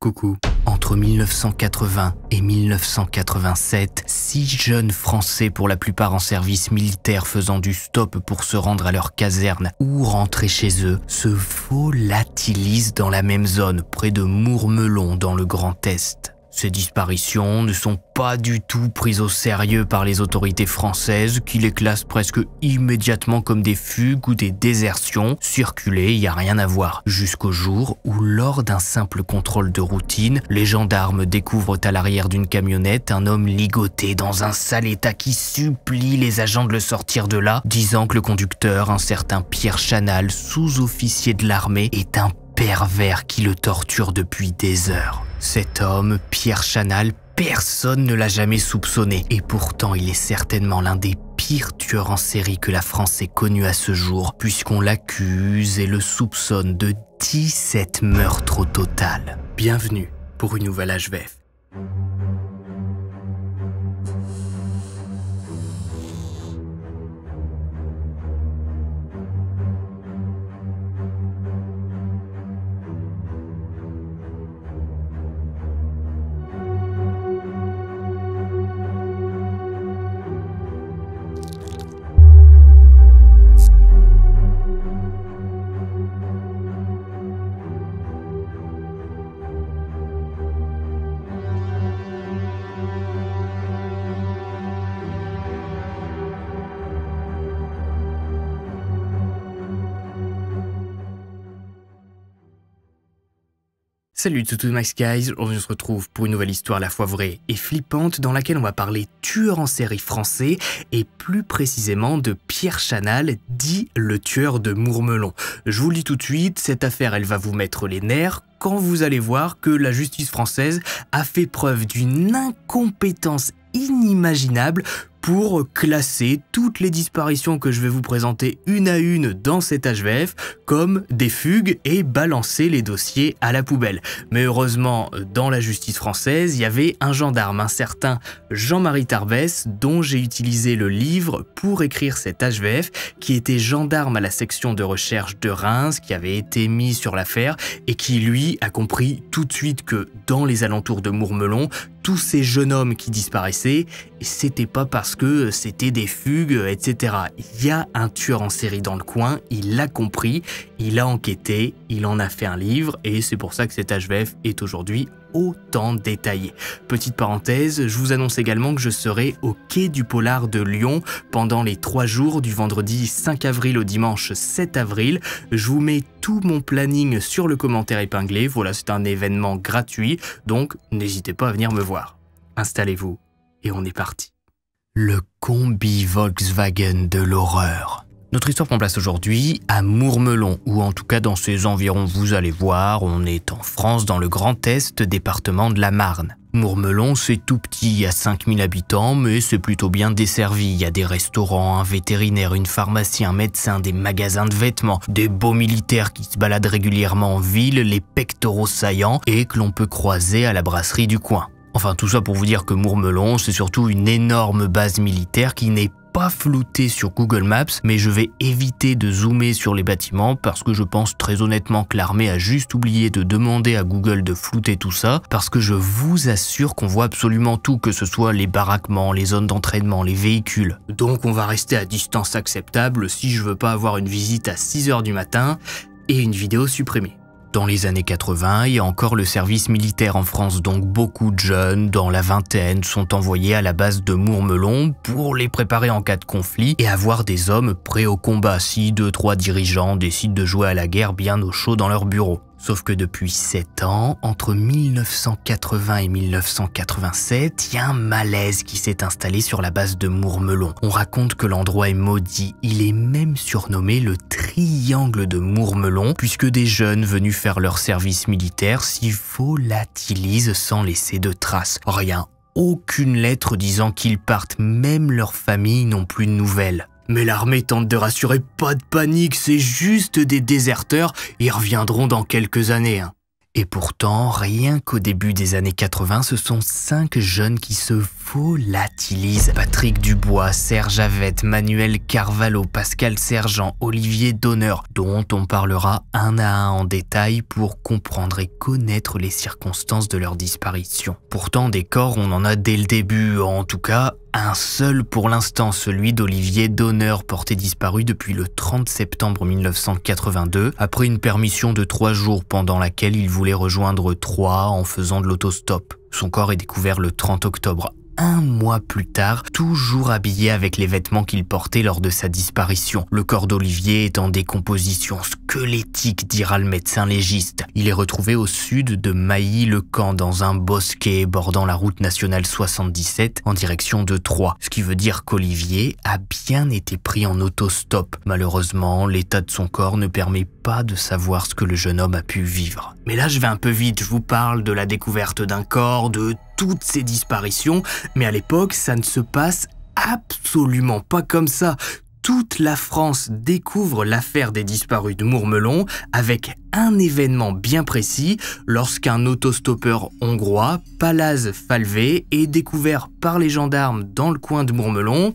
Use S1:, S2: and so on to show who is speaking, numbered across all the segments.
S1: Coucou. Entre 1980 et 1987, six jeunes Français, pour la plupart en service militaire, faisant du stop pour se rendre à leur caserne ou rentrer chez eux, se volatilisent dans la même zone, près de Mourmelon, dans le Grand Est. Ces disparitions ne sont pas du tout prises au sérieux par les autorités françaises qui les classent presque immédiatement comme des fugues ou des désertions. Circuler, il n'y a rien à voir. Jusqu'au jour où, lors d'un simple contrôle de routine, les gendarmes découvrent à l'arrière d'une camionnette un homme ligoté dans un sale état qui supplie les agents de le sortir de là, disant que le conducteur, un certain Pierre Chanal, sous-officier de l'armée, est un pervers qui le torture depuis des heures. Cet homme, Pierre Chanal, personne ne l'a jamais soupçonné. Et pourtant, il est certainement l'un des pires tueurs en série que la France ait connu à ce jour, puisqu'on l'accuse et le soupçonne de 17 meurtres au total. Bienvenue pour une nouvelle HVF. Salut tout Max Guys, on se retrouve pour une nouvelle histoire à la fois vraie et flippante dans laquelle on va parler tueur en série français et plus précisément de Pierre Chanal, dit le tueur de Mourmelon. Je vous le dis tout de suite, cette affaire elle va vous mettre les nerfs quand vous allez voir que la justice française a fait preuve d'une incompétence inimaginable pour classer toutes les disparitions que je vais vous présenter une à une dans cet HVF comme des fugues et balancer les dossiers à la poubelle. Mais heureusement, dans la justice française, il y avait un gendarme, un certain Jean-Marie Tarbès, dont j'ai utilisé le livre pour écrire cet HVF, qui était gendarme à la section de recherche de Reims, qui avait été mis sur l'affaire et qui, lui, a compris tout de suite que dans les alentours de Mourmelon, tous ces jeunes hommes qui disparaissaient, c'était pas parce que c'était des fugues, etc. Il y a un tueur en série dans le coin, il l'a compris, il a enquêté, il en a fait un livre, et c'est pour ça que cet HVF est aujourd'hui autant détaillé. Petite parenthèse, je vous annonce également que je serai au Quai du Polar de Lyon pendant les trois jours du vendredi 5 avril au dimanche 7 avril. Je vous mets tout mon planning sur le commentaire épinglé. Voilà, c'est un événement gratuit, donc n'hésitez pas à venir me voir. Installez-vous et on est parti le combi Volkswagen de l'horreur. Notre histoire prend place aujourd'hui à Mourmelon, ou en tout cas dans ses environs, vous allez voir, on est en France dans le Grand Est, département de la Marne. Mourmelon, c'est tout petit, il y a 5000 habitants, mais c'est plutôt bien desservi. Il y a des restaurants, un vétérinaire, une pharmacie, un médecin, des magasins de vêtements, des beaux militaires qui se baladent régulièrement en ville, les pectoraux saillants, et que l'on peut croiser à la brasserie du coin. Enfin, tout ça pour vous dire que Mourmelon, c'est surtout une énorme base militaire qui n'est pas floutée sur Google Maps, mais je vais éviter de zoomer sur les bâtiments parce que je pense très honnêtement que l'armée a juste oublié de demander à Google de flouter tout ça, parce que je vous assure qu'on voit absolument tout, que ce soit les baraquements, les zones d'entraînement, les véhicules. Donc on va rester à distance acceptable si je veux pas avoir une visite à 6h du matin et une vidéo supprimée dans les années 80 il y a encore le service militaire en France, donc beaucoup de jeunes dans la vingtaine sont envoyés à la base de Mourmelon pour les préparer en cas de conflit et avoir des hommes prêts au combat si deux trois dirigeants décident de jouer à la guerre bien au chaud dans leur bureau. Sauf que depuis 7 ans, entre 1980 et 1987, il y a un malaise qui s'est installé sur la base de Mourmelon. On raconte que l'endroit est maudit, il est même surnommé le très triangle de Mourmelon, puisque des jeunes venus faire leur service militaire s'y volatilisent sans laisser de traces. Rien, aucune lettre disant qu'ils partent, même leurs familles n'ont plus de nouvelles. Mais l'armée tente de rassurer, pas de panique, c'est juste des déserteurs, ils reviendront dans quelques années. Hein. Et pourtant, rien qu'au début des années 80, ce sont cinq jeunes qui se volatilisent. Patrick Dubois, Serge Avette, Manuel Carvalho, Pascal Sergent, Olivier Donner, dont on parlera un à un en détail pour comprendre et connaître les circonstances de leur disparition. Pourtant, des corps, on en a dès le début, en tout cas, un seul pour l'instant, celui d'Olivier d'honneur porté disparu depuis le 30 septembre 1982, après une permission de trois jours pendant laquelle il voulait rejoindre Troyes en faisant de l'autostop. Son corps est découvert le 30 octobre un mois plus tard, toujours habillé avec les vêtements qu'il portait lors de sa disparition. Le corps d'Olivier est en décomposition squelettique, dira le médecin légiste. Il est retrouvé au sud de Mailly-le-Camp, dans un bosquet bordant la route nationale 77 en direction de Troyes, ce qui veut dire qu'Olivier a bien été pris en autostop. Malheureusement, l'état de son corps ne permet pas de savoir ce que le jeune homme a pu vivre. Mais là, je vais un peu vite, je vous parle de la découverte d'un corps, de toutes ces disparitions, mais à l'époque, ça ne se passe absolument pas comme ça. Toute la France découvre l'affaire des disparus de Mourmelon avec un événement bien précis lorsqu'un autostoppeur hongrois, Palaz Falvé, est découvert par les gendarmes dans le coin de Mourmelon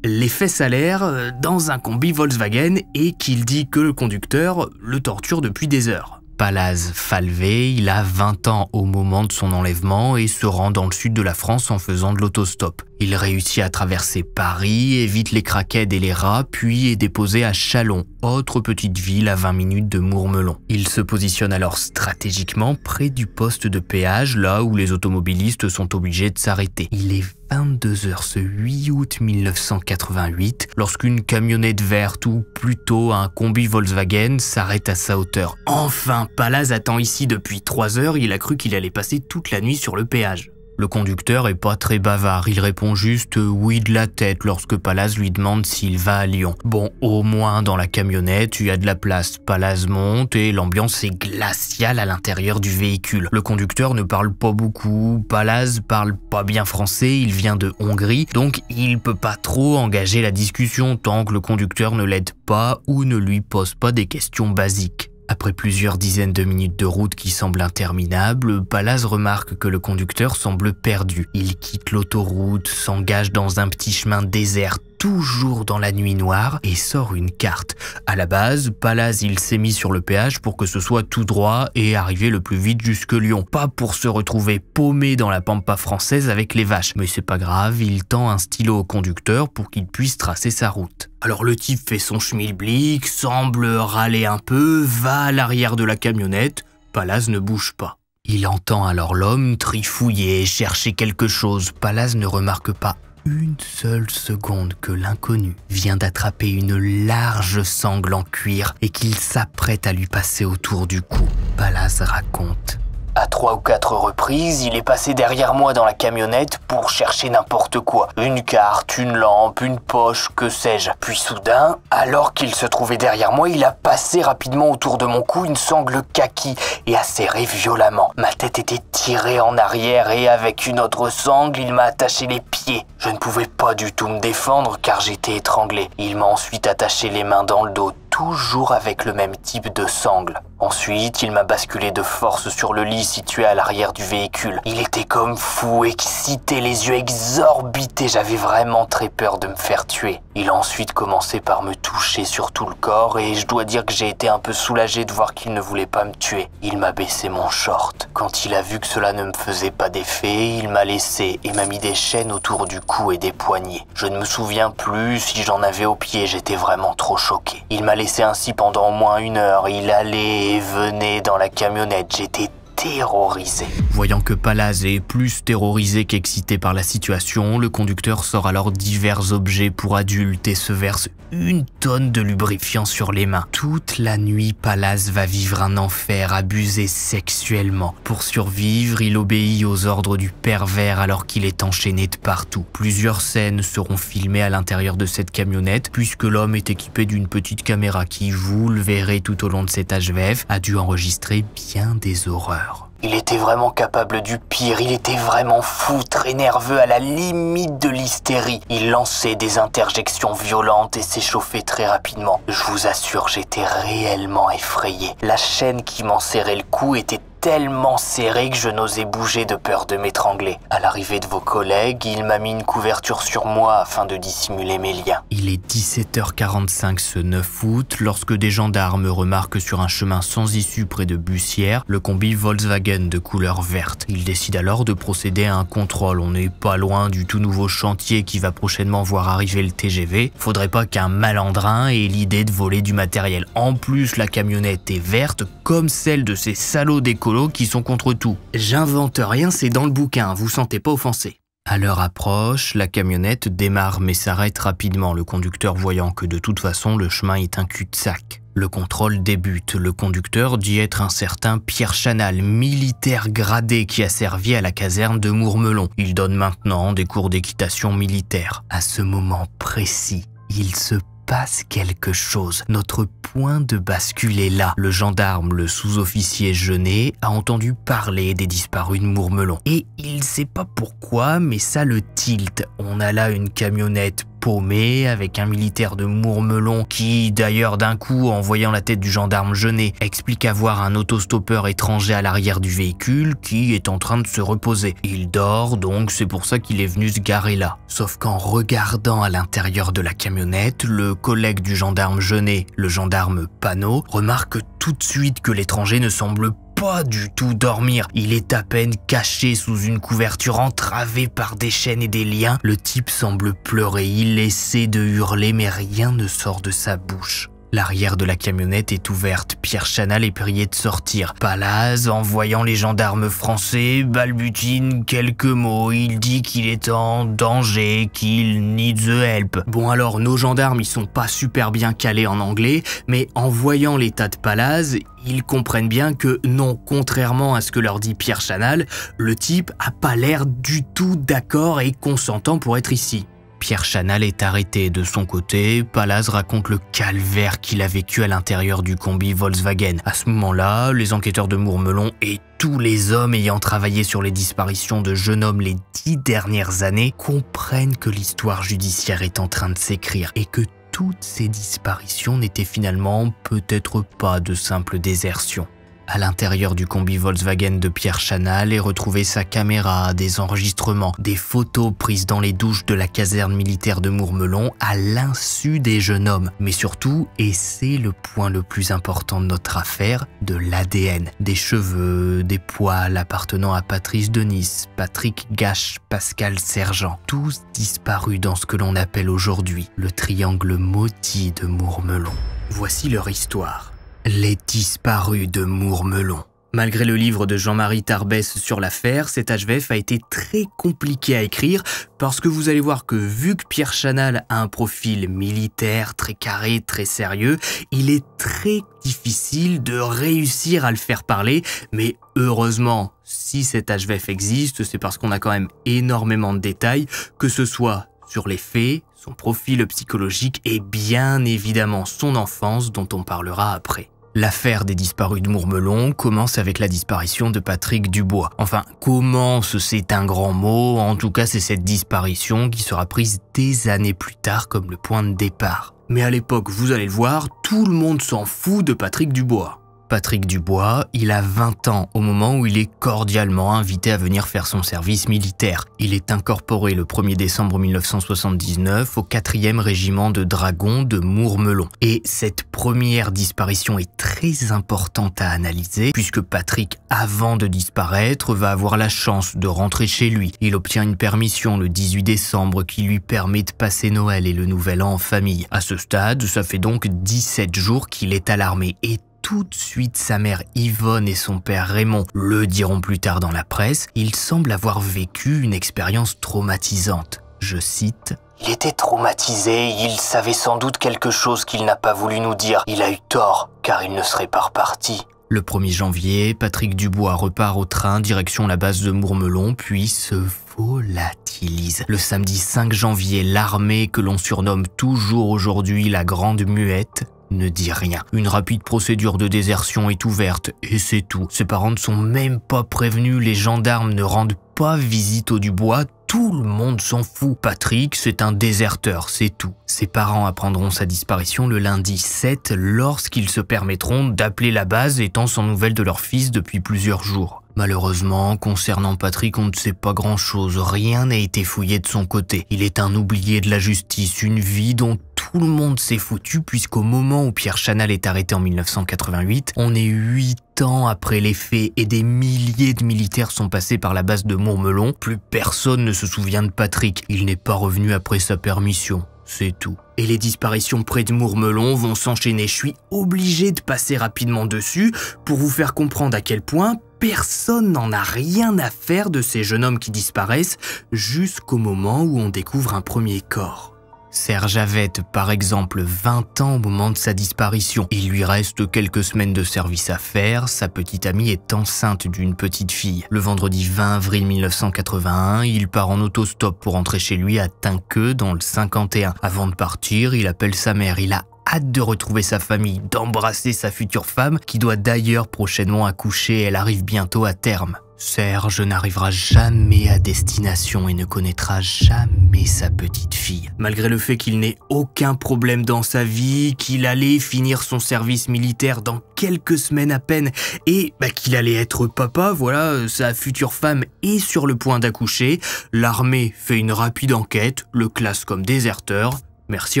S1: les à l'air euh, dans un combi Volkswagen et qu'il dit que le conducteur le torture depuis des heures. Palaz Falvé. Il a 20 ans au moment de son enlèvement et se rend dans le sud de la France en faisant de l'autostop. Il réussit à traverser Paris, évite les craquettes et les rats, puis est déposé à Chalon, autre petite ville à 20 minutes de Mourmelon. Il se positionne alors stratégiquement près du poste de péage, là où les automobilistes sont obligés de s'arrêter. Il est 22h ce 8 août 1988 lorsqu'une camionnette verte ou plutôt un combi Volkswagen s'arrête à sa hauteur. Enfin, Palaz attend ici depuis 3 heures, il a cru qu'il allait passer toute la nuit sur le péage. Le conducteur est pas très bavard, il répond juste euh, oui de la tête lorsque Palaz lui demande s'il va à Lyon. Bon, au moins dans la camionnette, il y a de la place. Palaz monte et l'ambiance est glaciale à l'intérieur du véhicule. Le conducteur ne parle pas beaucoup, Palaz parle pas bien français, il vient de Hongrie, donc il peut pas trop engager la discussion tant que le conducteur ne l'aide pas ou ne lui pose pas des questions basiques. Après plusieurs dizaines de minutes de route qui semblent interminables, Palaz remarque que le conducteur semble perdu. Il quitte l'autoroute, s'engage dans un petit chemin désert toujours dans la nuit noire et sort une carte. À la base, Palaz il s'est mis sur le péage pour que ce soit tout droit et arriver le plus vite jusque Lyon, pas pour se retrouver paumé dans la pampa française avec les vaches. Mais c'est pas grave, il tend un stylo au conducteur pour qu'il puisse tracer sa route. Alors le type fait son schmilblick, semble râler un peu, va à l'arrière de la camionnette, Palaz ne bouge pas. Il entend alors l'homme trifouiller, et chercher quelque chose. Palaz ne remarque pas une seule seconde que l'inconnu vient d'attraper une large sangle en cuir et qu'il s'apprête à lui passer autour du cou. Ballas raconte à trois ou quatre reprises, il est passé derrière moi dans la camionnette pour chercher n'importe quoi. Une carte, une lampe, une poche, que sais-je. Puis soudain, alors qu'il se trouvait derrière moi, il a passé rapidement autour de mon cou une sangle kaki et a serré violemment. Ma tête était tirée en arrière et avec une autre sangle, il m'a attaché les pieds. Je ne pouvais pas du tout me défendre car j'étais étranglé. Il m'a ensuite attaché les mains dans le dos toujours avec le même type de sangle. Ensuite, il m'a basculé de force sur le lit situé à l'arrière du véhicule. Il était comme fou, excité, les yeux exorbités, j'avais vraiment très peur de me faire tuer. Il a ensuite commencé par me toucher sur tout le corps et je dois dire que j'ai été un peu soulagé de voir qu'il ne voulait pas me tuer. Il m'a baissé mon short. Quand il a vu que cela ne me faisait pas d'effet, il m'a laissé et m'a mis des chaînes autour du cou et des poignets. Je ne me souviens plus si j'en avais au pied j'étais vraiment trop choqué. Il m'a laissé c'est ainsi pendant au moins une heure. Il allait et venait dans la camionnette. J'étais terrorisé. Voyant que Palaz est plus terrorisé qu'excité par la situation, le conducteur sort alors divers objets pour adultes et se verse une tonne de lubrifiant sur les mains. Toute la nuit, Palaz va vivre un enfer, abusé sexuellement. Pour survivre, il obéit aux ordres du pervers alors qu'il est enchaîné de partout. Plusieurs scènes seront filmées à l'intérieur de cette camionnette, puisque l'homme est équipé d'une petite caméra qui, vous le verrez tout au long de cet HVF, a dû enregistrer bien des horreurs. Il était vraiment capable du pire, il était vraiment fou, très nerveux, à la limite de l'hystérie. Il lançait des interjections violentes et s'échauffait très rapidement. Je vous assure, j'étais réellement effrayé. La chaîne qui m'en serrait le cou était tellement serré que je n'osais bouger de peur de m'étrangler. À l'arrivée de vos collègues, il m'a mis une couverture sur moi afin de dissimuler mes liens. Il est 17h45 ce 9 août lorsque des gendarmes remarquent sur un chemin sans issue près de Bussière le combi Volkswagen de couleur verte. Ils décident alors de procéder à un contrôle. On n'est pas loin du tout nouveau chantier qui va prochainement voir arriver le TGV. Faudrait pas qu'un malandrin ait l'idée de voler du matériel. En plus, la camionnette est verte comme celle de ces salauds d'éco qui sont contre tout. J'invente rien, c'est dans le bouquin, vous sentez pas offensé. À leur approche, la camionnette démarre mais s'arrête rapidement, le conducteur voyant que de toute façon le chemin est un cul-de-sac. Le contrôle débute. Le conducteur dit être un certain Pierre Chanal, militaire gradé qui a servi à la caserne de Mourmelon. Il donne maintenant des cours d'équitation militaire. À ce moment précis, il se passe quelque chose. Notre point de bascule est là. Le gendarme, le sous-officier Genet, a entendu parler des disparus de Mourmelon. Et il sait pas pourquoi, mais ça le tilte. « On a là une camionnette paumé, avec un militaire de Mourmelon qui, d'ailleurs d'un coup, en voyant la tête du gendarme jeûner, explique avoir un autostoppeur étranger à l'arrière du véhicule qui est en train de se reposer. Il dort, donc c'est pour ça qu'il est venu se garer là. Sauf qu'en regardant à l'intérieur de la camionnette, le collègue du gendarme jeûner, le gendarme Panot, remarque tout de suite que l'étranger ne semble pas pas du tout dormir. Il est à peine caché sous une couverture entravée par des chaînes et des liens. Le type semble pleurer, il essaie de hurler mais rien ne sort de sa bouche. L'arrière de la camionnette est ouverte. Pierre Chanal est prié de sortir. Palaz, en voyant les gendarmes français, balbutine quelques mots. Il dit qu'il est en danger, qu'il need the help. Bon alors, nos gendarmes, ils sont pas super bien calés en anglais, mais en voyant l'état de Palaz, ils comprennent bien que non, contrairement à ce que leur dit Pierre Chanal, le type a pas l'air du tout d'accord et consentant pour être ici. Pierre Chanal est arrêté de son côté, Palaz raconte le calvaire qu'il a vécu à l'intérieur du combi Volkswagen. À ce moment-là, les enquêteurs de Mourmelon et tous les hommes ayant travaillé sur les disparitions de jeunes hommes les dix dernières années comprennent que l'histoire judiciaire est en train de s'écrire et que toutes ces disparitions n'étaient finalement peut-être pas de simples désertions à l'intérieur du combi Volkswagen de Pierre Chanal est retrouver sa caméra, des enregistrements, des photos prises dans les douches de la caserne militaire de Mourmelon à l'insu des jeunes hommes. Mais surtout, et c'est le point le plus important de notre affaire, de l'ADN. Des cheveux, des poils appartenant à Patrice Denis, Patrick Gache, Pascal Sergent, tous disparus dans ce que l'on appelle aujourd'hui le triangle maudit de Mourmelon. Voici leur histoire. Les disparus de Mourmelon. Malgré le livre de Jean-Marie Tarbès sur l'affaire, cet HVF a été très compliqué à écrire parce que vous allez voir que vu que Pierre Chanal a un profil militaire très carré, très sérieux, il est très difficile de réussir à le faire parler, mais heureusement, si cet HVF existe, c'est parce qu'on a quand même énormément de détails, que ce soit sur les faits, son profil psychologique et bien évidemment son enfance dont on parlera après. L'affaire des disparus de Mourmelon commence avec la disparition de Patrick Dubois. Enfin, commence, c'est un grand mot, en tout cas c'est cette disparition qui sera prise des années plus tard comme le point de départ. Mais à l'époque, vous allez le voir, tout le monde s'en fout de Patrick Dubois. Patrick Dubois, il a 20 ans au moment où il est cordialement invité à venir faire son service militaire. Il est incorporé le 1er décembre 1979 au 4e régiment de dragons de Mourmelon. Et cette première disparition est très importante à analyser puisque Patrick, avant de disparaître, va avoir la chance de rentrer chez lui. Il obtient une permission le 18 décembre qui lui permet de passer Noël et le Nouvel An en famille. À ce stade, ça fait donc 17 jours qu'il est à l'armée et tout de suite sa mère Yvonne et son père Raymond le diront plus tard dans la presse, il semble avoir vécu une expérience traumatisante. Je cite Il était traumatisé, il savait sans doute quelque chose qu'il n'a pas voulu nous dire. Il a eu tort, car il ne serait pas reparti. Le 1er janvier, Patrick Dubois repart au train direction la base de Mourmelon, puis se volatilise. Le samedi 5 janvier, l'armée que l'on surnomme toujours aujourd'hui la Grande Muette ne dit rien. Une rapide procédure de désertion est ouverte et c'est tout. Ses parents ne sont même pas prévenus, les gendarmes ne rendent pas visite au Dubois, tout le monde s'en fout. Patrick, c'est un déserteur, c'est tout. Ses parents apprendront sa disparition le lundi 7 lorsqu'ils se permettront d'appeler la base étant sans nouvelles de leur fils depuis plusieurs jours. Malheureusement, concernant Patrick, on ne sait pas grand-chose. Rien n'a été fouillé de son côté. Il est un oublié de la justice, une vie dont tout le monde s'est foutu puisqu'au moment où Pierre Chanal est arrêté en 1988, on est 8 ans après les faits et des milliers de militaires sont passés par la base de Mourmelon. Plus personne ne se souvient de Patrick. Il n'est pas revenu après sa permission. C'est tout. Et les disparitions près de Mourmelon vont s'enchaîner. Je suis obligé de passer rapidement dessus pour vous faire comprendre à quel point personne n'en a rien à faire de ces jeunes hommes qui disparaissent jusqu'au moment où on découvre un premier corps. Serge avait, par exemple, 20 ans au moment de sa disparition. Il lui reste quelques semaines de service à faire, sa petite amie est enceinte d'une petite fille. Le vendredi 20 avril 1981, il part en autostop pour rentrer chez lui à Tinqueux, dans le 51. Avant de partir, il appelle sa mère, il a hâte de retrouver sa famille, d'embrasser sa future femme qui doit d'ailleurs prochainement accoucher, elle arrive bientôt à terme. Serge n'arrivera jamais à destination et ne connaîtra jamais sa petite fille. Malgré le fait qu'il n'ait aucun problème dans sa vie, qu'il allait finir son service militaire dans quelques semaines à peine et bah, qu'il allait être papa, voilà, sa future femme est sur le point d'accoucher, l'armée fait une rapide enquête, le classe comme déserteur, merci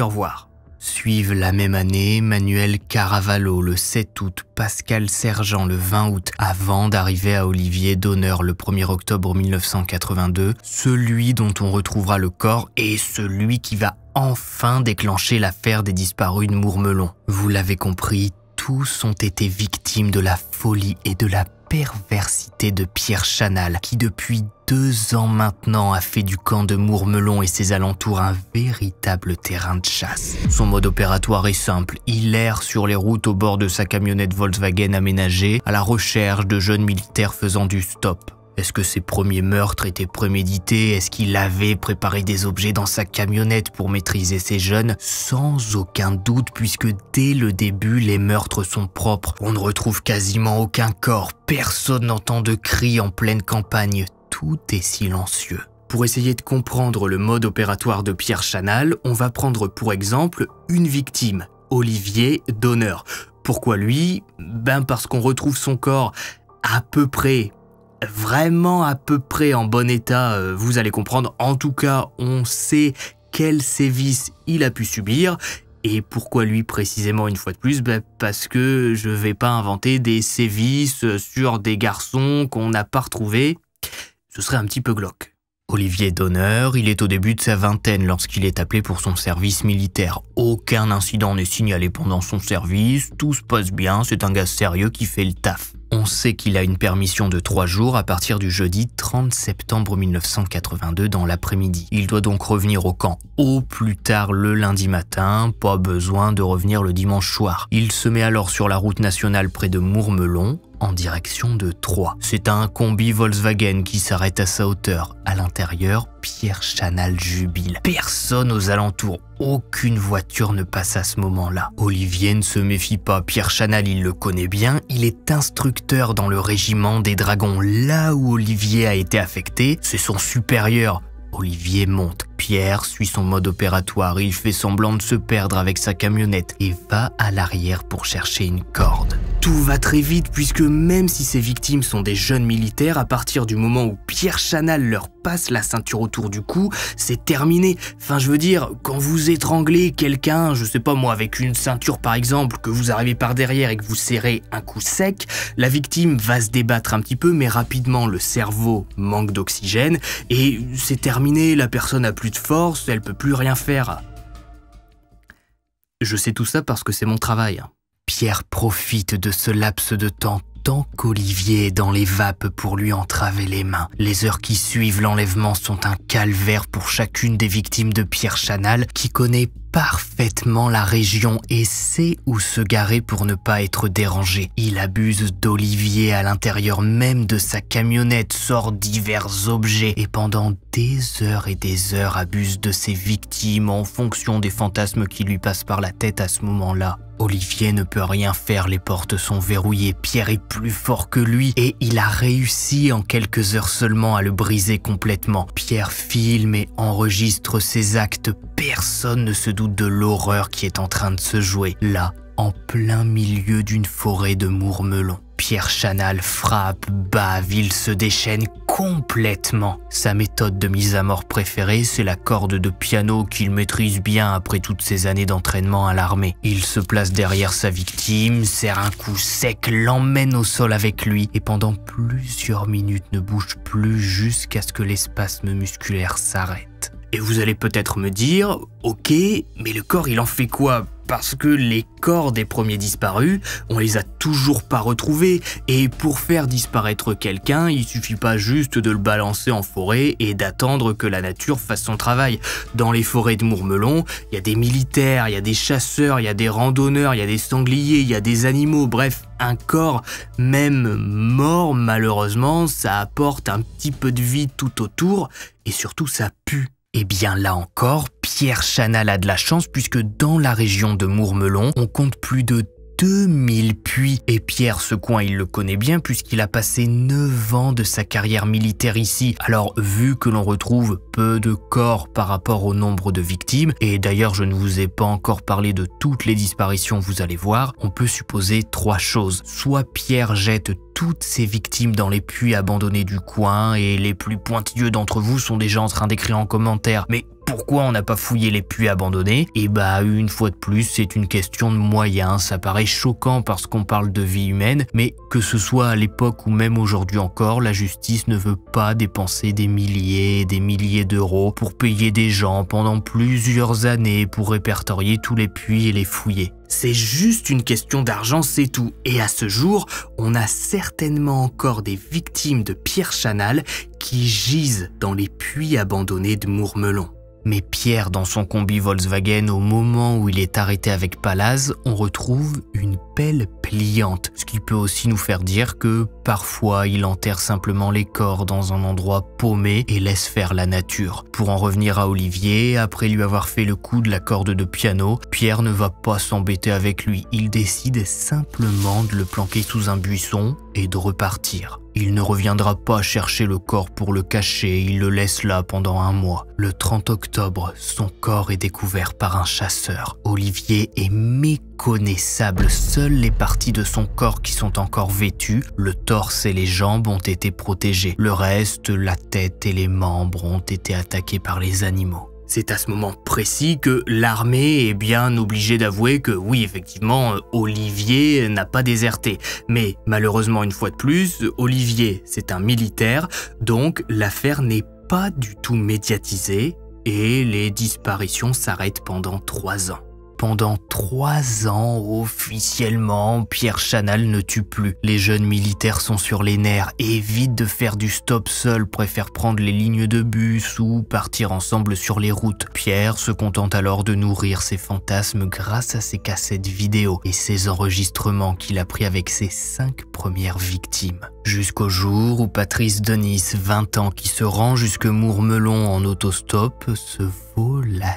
S1: au revoir. Suivent la même année Manuel Caravallo le 7 août, Pascal Sergent le 20 août, avant d'arriver à Olivier d'Honneur le 1er octobre 1982, celui dont on retrouvera le corps et celui qui va enfin déclencher l'affaire des disparus de Mourmelon. Vous l'avez compris, tous ont été victimes de la folie et de la perversité de Pierre Chanal, qui depuis deux ans maintenant, a fait du camp de Mourmelon et ses alentours un véritable terrain de chasse. Son mode opératoire est simple, il erre sur les routes au bord de sa camionnette Volkswagen aménagée à la recherche de jeunes militaires faisant du stop. Est-ce que ses premiers meurtres étaient prémédités Est-ce qu'il avait préparé des objets dans sa camionnette pour maîtriser ces jeunes Sans aucun doute, puisque dès le début, les meurtres sont propres. On ne retrouve quasiment aucun corps, personne n'entend de cris en pleine campagne tout est silencieux. Pour essayer de comprendre le mode opératoire de Pierre Chanal, on va prendre pour exemple une victime, Olivier D'honneur. Pourquoi lui Ben parce qu'on retrouve son corps à peu près, vraiment à peu près en bon état, euh, vous allez comprendre. En tout cas, on sait quels sévices il a pu subir. Et pourquoi lui précisément une fois de plus ben Parce que je vais pas inventer des sévices sur des garçons qu'on n'a pas retrouvés ce serait un petit peu glauque. Olivier Donner, il est au début de sa vingtaine lorsqu'il est appelé pour son service militaire. Aucun incident n'est signalé pendant son service, tout se passe bien, c'est un gars sérieux qui fait le taf. On sait qu'il a une permission de trois jours à partir du jeudi 30 septembre 1982 dans l'après-midi. Il doit donc revenir au camp au plus tard le lundi matin, pas besoin de revenir le dimanche soir. Il se met alors sur la route nationale près de Mourmelon, en direction de Troyes. C'est un combi Volkswagen qui s'arrête à sa hauteur. À l'intérieur, Pierre Chanal jubile. Personne aux alentours, aucune voiture ne passe à ce moment-là. Olivier ne se méfie pas, Pierre Chanal il le connaît bien, il est instructeur dans le régiment des dragons. Là où Olivier a été affecté, c'est son supérieur. Olivier monte Pierre suit son mode opératoire, il fait semblant de se perdre avec sa camionnette et va à l'arrière pour chercher une corde. Tout va très vite puisque même si ces victimes sont des jeunes militaires, à partir du moment où Pierre Chanal leur passe la ceinture autour du cou, c'est terminé. Enfin je veux dire, quand vous étranglez quelqu'un, je sais pas moi, avec une ceinture par exemple, que vous arrivez par derrière et que vous serrez un coup sec, la victime va se débattre un petit peu mais rapidement le cerveau manque d'oxygène et c'est terminé, la personne a plus de force, elle peut plus rien faire. Je sais tout ça parce que c'est mon travail. Pierre profite de ce laps de temps tant qu'Olivier est dans les vapes pour lui entraver les mains. Les heures qui suivent l'enlèvement sont un calvaire pour chacune des victimes de Pierre Chanal qui connaît parfaitement la région et sait où se garer pour ne pas être dérangé. Il abuse d'Olivier à l'intérieur même de sa camionnette, sort divers objets et pendant des heures et des heures abuse de ses victimes en fonction des fantasmes qui lui passent par la tête à ce moment-là. Olivier ne peut rien faire, les portes sont verrouillées, Pierre est plus fort que lui et il a réussi en quelques heures seulement à le briser complètement. Pierre filme et enregistre ses actes personne ne se doute de l'horreur qui est en train de se jouer, là, en plein milieu d'une forêt de mourmelons. Pierre Chanal frappe, bave, il se déchaîne complètement. Sa méthode de mise à mort préférée, c'est la corde de piano qu'il maîtrise bien après toutes ses années d'entraînement à l'armée. Il se place derrière sa victime, serre un coup sec, l'emmène au sol avec lui et pendant plusieurs minutes ne bouge plus jusqu'à ce que l'espasme musculaire s'arrête. Et vous allez peut-être me dire, ok, mais le corps il en fait quoi Parce que les corps des premiers disparus, on les a toujours pas retrouvés, et pour faire disparaître quelqu'un, il suffit pas juste de le balancer en forêt et d'attendre que la nature fasse son travail. Dans les forêts de Mourmelon, il y a des militaires, il y a des chasseurs, il y a des randonneurs, il y a des sangliers, il y a des animaux, bref, un corps, même mort malheureusement, ça apporte un petit peu de vie tout autour, et surtout ça pue. Et eh bien là encore, Pierre Chanal a de la chance puisque dans la région de Mourmelon, on compte plus de 2000 puits. Et Pierre, ce coin, il le connaît bien puisqu'il a passé 9 ans de sa carrière militaire ici. Alors, vu que l'on retrouve peu de corps par rapport au nombre de victimes, et d'ailleurs, je ne vous ai pas encore parlé de toutes les disparitions, vous allez voir, on peut supposer trois choses. Soit Pierre jette toutes ses victimes dans les puits abandonnés du coin, et les plus pointilleux d'entre vous sont déjà en train d'écrire en commentaire, mais pourquoi on n'a pas fouillé les puits abandonnés Et bah une fois de plus, c'est une question de moyens, ça paraît choquant parce qu'on parle de vie humaine, mais que ce soit à l'époque ou même aujourd'hui encore, la justice ne veut pas dépenser des milliers et des milliers d'euros pour payer des gens pendant plusieurs années pour répertorier tous les puits et les fouiller. C'est juste une question d'argent, c'est tout. Et à ce jour, on a certainement encore des victimes de Pierre Chanal qui gisent dans les puits abandonnés de Mourmelon. Mais Pierre dans son combi Volkswagen au moment où il est arrêté avec Palaz, on retrouve une pelle pliante, ce qui peut aussi nous faire dire que parfois il enterre simplement les corps dans un endroit paumé et laisse faire la nature. Pour en revenir à Olivier, après lui avoir fait le coup de la corde de piano, Pierre ne va pas s'embêter avec lui, il décide simplement de le planquer sous un buisson et de repartir. Il ne reviendra pas chercher le corps pour le cacher, il le laisse là pendant un mois. Le 30 octobre, son corps est découvert par un chasseur. Olivier est méconnaissable, seules les parties de son corps qui sont encore vêtues, le torse et les jambes ont été protégées. Le reste, la tête et les membres ont été attaqués par les animaux. C'est à ce moment précis que l'armée est bien obligée d'avouer que oui, effectivement, euh, Olivier n'a pas déserté. Mais malheureusement, une fois de plus, Olivier, c'est un militaire, donc l'affaire n'est pas du tout médiatisée et les disparitions s'arrêtent pendant trois ans. Pendant trois ans, officiellement, Pierre Chanal ne tue plus. Les jeunes militaires sont sur les nerfs, évitent de faire du stop seul, préfèrent prendre les lignes de bus ou partir ensemble sur les routes. Pierre se contente alors de nourrir ses fantasmes grâce à ses cassettes vidéo et ses enregistrements qu'il a pris avec ses cinq premières victimes. Jusqu'au jour où Patrice Denis, 20 ans, qui se rend jusque Mourmelon en autostop, se vola.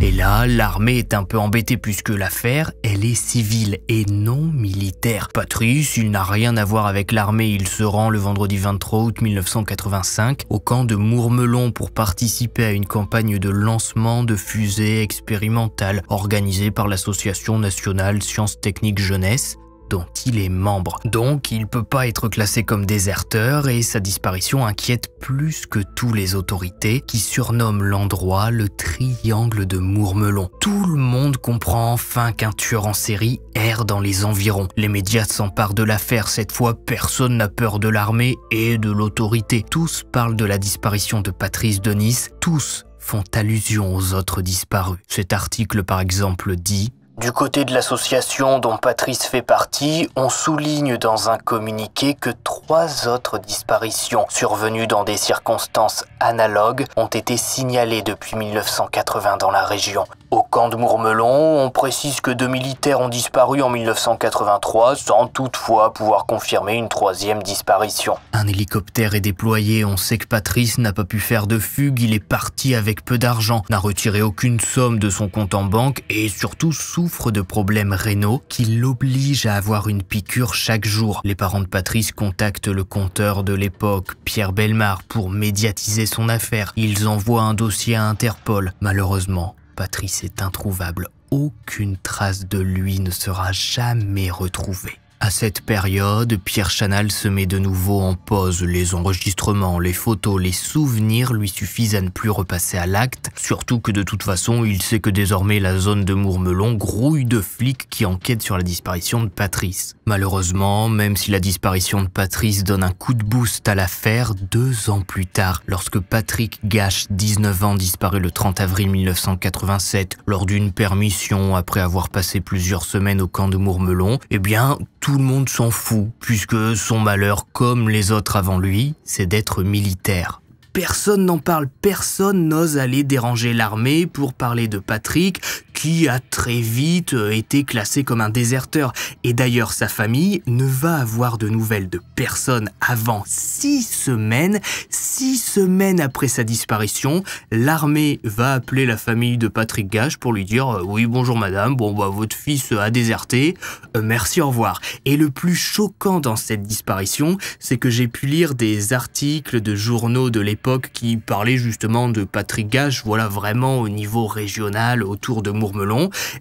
S1: Et là, l'armée est un peu embêtée puisque l'affaire, elle est civile et non militaire. Patrice, il n'a rien à voir avec l'armée, il se rend le vendredi 23 août 1985 au camp de Mourmelon pour participer à une campagne de lancement de fusées expérimentales organisée par l'Association nationale sciences techniques jeunesse dont il est membre. Donc il ne peut pas être classé comme déserteur et sa disparition inquiète plus que tous les autorités qui surnomment l'endroit le triangle de Mourmelon. Tout le monde comprend enfin qu'un tueur en série erre dans les environs. Les médias s'emparent de l'affaire cette fois, personne n'a peur de l'armée et de l'autorité. Tous parlent de la disparition de Patrice Denis, tous font allusion aux autres disparus. Cet article par exemple dit du côté de l'association dont Patrice fait partie, on souligne dans un communiqué que trois autres disparitions survenues dans des circonstances analogues ont été signalées depuis 1980 dans la région. Au camp de Mourmelon, on précise que deux militaires ont disparu en 1983 sans toutefois pouvoir confirmer une troisième disparition. Un hélicoptère est déployé, on sait que Patrice n'a pas pu faire de fugue, il est parti avec peu d'argent, n'a retiré aucune somme de son compte en banque et surtout souffre de problèmes rénaux qui l'obligent à avoir une piqûre chaque jour. Les parents de Patrice contactent le compteur de l'époque, Pierre Belmar, pour médiatiser son affaire. Ils envoient un dossier à Interpol. Malheureusement, Patrice est introuvable. Aucune trace de lui ne sera jamais retrouvée. À cette période, Pierre Chanal se met de nouveau en pause. Les enregistrements, les photos, les souvenirs lui suffisent à ne plus repasser à l'acte, surtout que de toute façon, il sait que désormais la zone de Mourmelon grouille de flics qui enquêtent sur la disparition de Patrice. Malheureusement, même si la disparition de Patrice donne un coup de boost à l'affaire, deux ans plus tard, lorsque Patrick Gache, 19 ans, disparaît le 30 avril 1987, lors d'une permission après avoir passé plusieurs semaines au camp de Mourmelon, eh bien, tout tout le monde s'en fout, puisque son malheur, comme les autres avant lui, c'est d'être militaire. Personne n'en parle, personne n'ose aller déranger l'armée pour parler de Patrick, qui a très vite euh, été classé comme un déserteur. Et d'ailleurs, sa famille ne va avoir de nouvelles de personne avant six semaines. Six semaines après sa disparition, l'armée va appeler la famille de Patrick Gage pour lui dire euh, Oui, bonjour madame, bon, bah, votre fils a déserté, euh, merci, au revoir. Et le plus choquant dans cette disparition, c'est que j'ai pu lire des articles de journaux de l'époque qui parlaient justement de Patrick Gage, voilà vraiment au niveau régional, autour de moi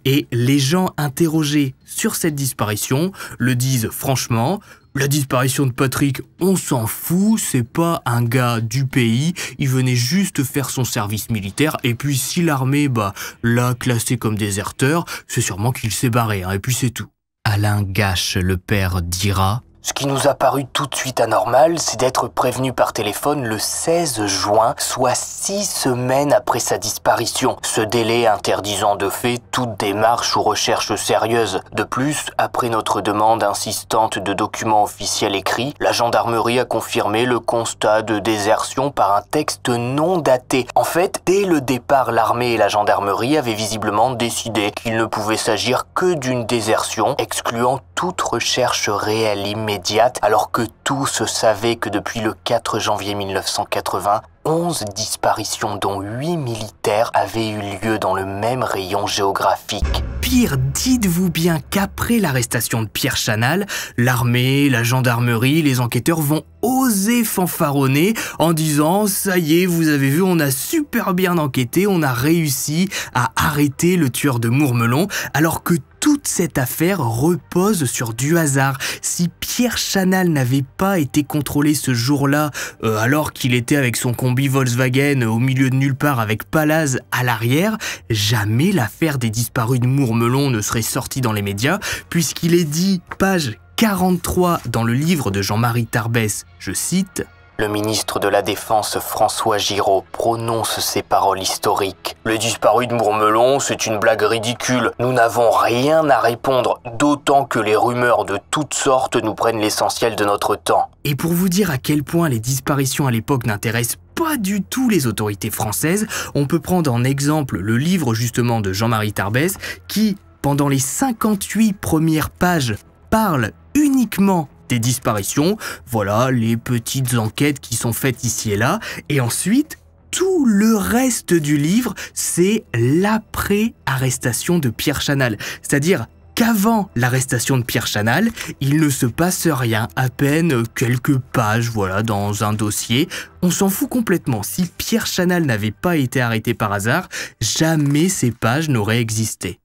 S1: et les gens interrogés sur cette disparition le disent franchement, la disparition de Patrick, on s'en fout, c'est pas un gars du pays, il venait juste faire son service militaire, et puis si l'armée bah, l'a classé comme déserteur, c'est sûrement qu'il s'est barré, hein. et puis c'est tout. Alain Gache, le père, dira ce qui nous a paru tout de suite anormal, c'est d'être prévenu par téléphone le 16 juin, soit six semaines après sa disparition, ce délai interdisant de fait toute démarche ou recherche sérieuse. De plus, après notre demande insistante de documents officiels écrits, la gendarmerie a confirmé le constat de désertion par un texte non daté. En fait, dès le départ, l'armée et la gendarmerie avaient visiblement décidé qu'il ne pouvait s'agir que d'une désertion, excluant toute recherche réelle immédiate alors que tous savaient que depuis le 4 janvier 1980, 11 disparitions dont 8 militaires avaient eu lieu dans le même rayon géographique. Pire, dites-vous bien qu'après l'arrestation de Pierre Chanal, l'armée, la gendarmerie, les enquêteurs vont oser fanfaronner en disant ⁇ ça y est, vous avez vu, on a super bien enquêté, on a réussi à arrêter le tueur de Mourmelon, alors que toute cette affaire repose sur du hasard. Si Pierre Chanal n'avait pas été contrôlé ce jour-là, euh, alors qu'il était avec son Volkswagen au milieu de nulle part avec Palaz à l'arrière, jamais l'affaire des disparus de Mourmelon ne serait sortie dans les médias, puisqu'il est dit, page 43 dans le livre de Jean-Marie Tarbès, je cite, le ministre de la Défense François Giraud prononce ces paroles historiques. Le disparu de Mourmelon, c'est une blague ridicule. Nous n'avons rien à répondre, d'autant que les rumeurs de toutes sortes nous prennent l'essentiel de notre temps. Et pour vous dire à quel point les disparitions à l'époque n'intéressent pas du tout les autorités françaises, on peut prendre en exemple le livre justement de Jean-Marie Tarbès qui, pendant les 58 premières pages, parle uniquement des disparitions, voilà les petites enquêtes qui sont faites ici et là, et ensuite tout le reste du livre, c'est l'après-arrestation de Pierre Chanal, c'est-à-dire qu'avant l'arrestation de Pierre Chanal, il ne se passe rien, à peine quelques pages, voilà, dans un dossier. On s'en fout complètement. Si Pierre Chanal n'avait pas été arrêté par hasard, jamais ces pages n'auraient existé.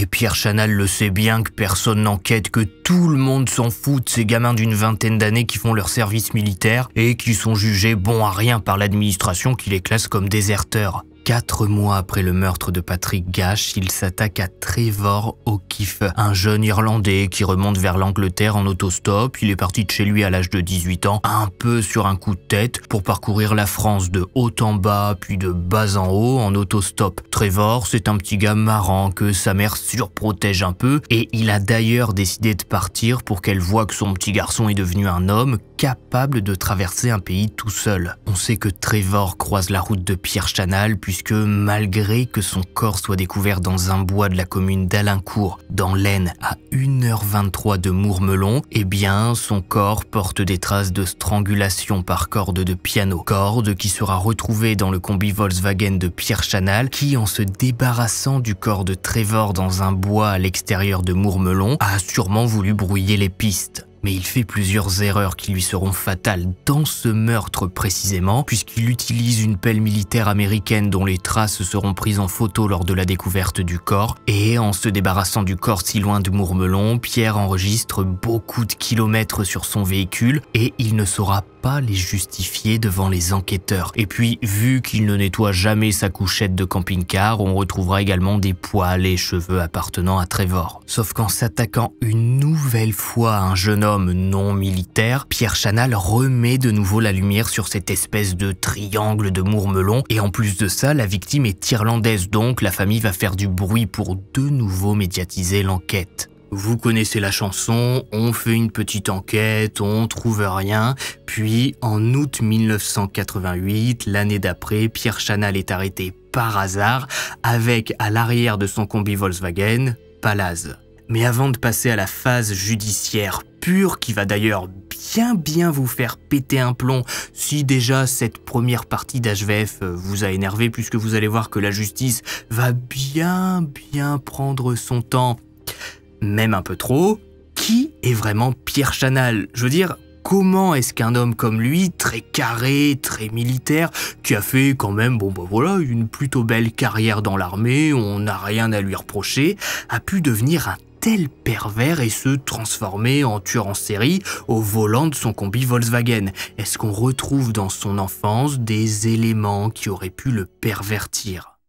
S1: Et Pierre Chanal le sait bien que personne n'enquête, que tout le monde s'en fout de ces gamins d'une vingtaine d'années qui font leur service militaire et qui sont jugés bons à rien par l'administration qui les classe comme déserteurs. Quatre mois après le meurtre de Patrick Gash, il s'attaque à Trevor O'Keefe, un jeune Irlandais qui remonte vers l'Angleterre en autostop. Il est parti de chez lui à l'âge de 18 ans, un peu sur un coup de tête, pour parcourir la France de haut en bas, puis de bas en haut en autostop. Trevor, c'est un petit gars marrant que sa mère surprotège un peu, et il a d'ailleurs décidé de partir pour qu'elle voie que son petit garçon est devenu un homme, capable de traverser un pays tout seul. On sait que Trevor croise la route de Pierre Chanal puisque malgré que son corps soit découvert dans un bois de la commune d'Alincourt, dans l'Aisne, à 1h23 de Mourmelon, eh bien son corps porte des traces de strangulation par corde de piano, corde qui sera retrouvée dans le combi Volkswagen de Pierre Chanal qui en se débarrassant du corps de Trevor dans un bois à l'extérieur de Mourmelon a sûrement voulu brouiller les pistes mais il fait plusieurs erreurs qui lui seront fatales dans ce meurtre précisément, puisqu'il utilise une pelle militaire américaine dont les traces seront prises en photo lors de la découverte du corps, et en se débarrassant du corps si loin de Mourmelon, Pierre enregistre beaucoup de kilomètres sur son véhicule et il ne saura les justifier devant les enquêteurs. Et puis, vu qu'il ne nettoie jamais sa couchette de camping-car, on retrouvera également des poils et cheveux appartenant à Trevor. Sauf qu'en s'attaquant une nouvelle fois à un jeune homme non militaire, Pierre Chanal remet de nouveau la lumière sur cette espèce de triangle de mourmelon. Et en plus de ça, la victime est irlandaise, donc la famille va faire du bruit pour de nouveau médiatiser l'enquête. Vous connaissez la chanson, on fait une petite enquête, on trouve rien. Puis, en août 1988, l'année d'après, Pierre Chanal est arrêté par hasard avec à l'arrière de son combi Volkswagen, Palaz. Mais avant de passer à la phase judiciaire pure, qui va d'ailleurs bien bien vous faire péter un plomb, si déjà cette première partie d'HVF vous a énervé, puisque vous allez voir que la justice va bien bien prendre son temps même un peu trop, qui est vraiment Pierre Chanal Je veux dire, comment est-ce qu'un homme comme lui, très carré, très militaire, qui a fait quand même, bon bah voilà, une plutôt belle carrière dans l'armée, on n'a rien à lui reprocher, a pu devenir un tel pervers et se transformer en tueur en série au volant de son combi Volkswagen Est-ce qu'on retrouve dans son enfance des éléments qui auraient pu le pervertir